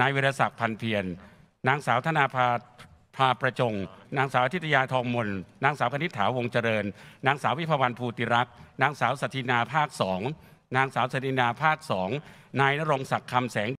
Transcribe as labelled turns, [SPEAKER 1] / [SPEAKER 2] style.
[SPEAKER 1] นายวิรศักดิ์พันเพียร นางสาวธนาภาพาประจง นางสาวทิตยาทองมนนางสาวคณิษฐาวงเจริญ นางสาววิภวันภูติรัก นางสาวสตินาภาคสอง นางสาวสตินาภาคสองนายนรงศักดิ์คำแสง